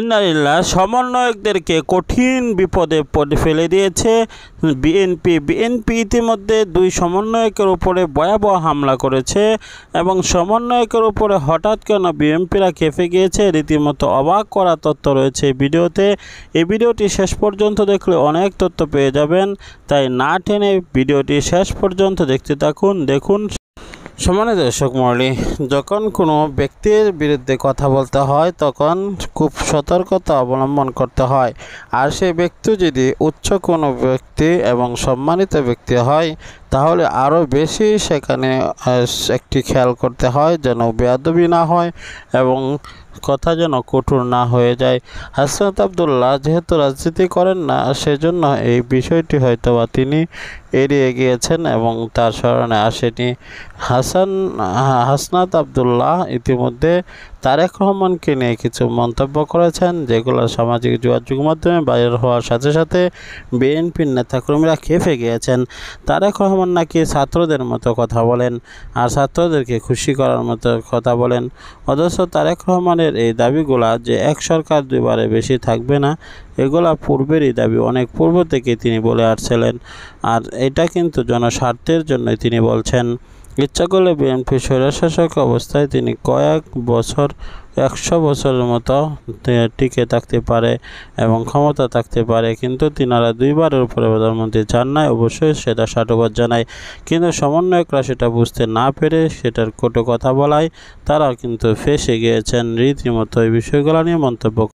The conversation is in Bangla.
ইন্নালিল্লাহ সমন্বয়কদেরকে কঠিন বিপদে ফেলে দিয়েছে বিএনপি বিএনপি ইতিমধ্যে দুই সমন্বয়কের উপরে ভয়াবহ হামলা করেছে এবং সমন্বয়কের উপরে হঠাৎ কেন বিএনপিরা খেপে গিয়েছে রীতিমতো অবাক করা তথ্য রয়েছে ভিডিওতে এই ভিডিওটি শেষ পর্যন্ত দেখলে অনেক তথ্য পেয়ে যাবেন তাই না টেনে ভিডিওটি শেষ পর্যন্ত দেখতে থাকুন দেখুন সমানে দর্শক মরলি যখন কোনো ব্যক্তির বিরুদ্ধে কথা বলতে হয় তখন খুব সতর্কতা অবলম্বন করতে হয় আর সেই ব্যক্তি যদি উচ্চ কোনো ব্যক্তি এবং সম্মানিত ব্যক্তি হয় তাহলে আরও বেশি সেখানে একটি খেয়াল করতে হয় যেন বেয়াদবি না হয় এবং কথা যেন কঠোর না হয়ে যায় হাসনাত আবদুল্লাহ যেহেতু রাজনীতি করেন না সেজন্য এই বিষয়টি হয়তো বা তিনি এড়িয়ে গিয়েছেন এবং তার স্মরণে আসেনি হাসান হাসনাত আবদুল্লাহ ইতিমধ্যে তারেক রহমানকে নিয়ে কিছু মন্তব্য করেছেন যেগুলো সামাজিক যোগাযোগ মাধ্যমে বাইরের হওয়ার সাথে সাথে বিএনপির নেতাকর্মীরা খেপে গিয়েছেন তারেক রহমান নাকি ছাত্রদের মতো কথা বলেন আর ছাত্রদেরকে খুশি করার মতো কথা বলেন অথচ তারেক রহমানের এই দাবিগুলা যে এক সরকার দুবারে বেশি থাকবে না এগুলা পূর্বেরই দাবি অনেক পূর্ব থেকে তিনি বলে আসছিলেন আর এটা কিন্তু জনস্বার্থের জন্যই তিনি বলছেন ইচ্ছা করলে বিএনপি স্বৈরশাসক অবস্থায় তিনি কয়েক বছর একশো বছরের মতো টিকে থাকতে পারে এবং ক্ষমতা থাকতে পারে কিন্তু তিনারা দুইবারের উপরে প্রধানমন্ত্রী চান নাই অবশ্যই সেটা সাধুবাদ জানায় কিন্তু সমন্বয়করা সেটা বুঝতে না পেরে সেটার কটু কথা বলায় তারা কিন্তু ফেসে গিয়েছেন রীতিমতো এই বিষয়গুলো নিয়ে মন্তব্য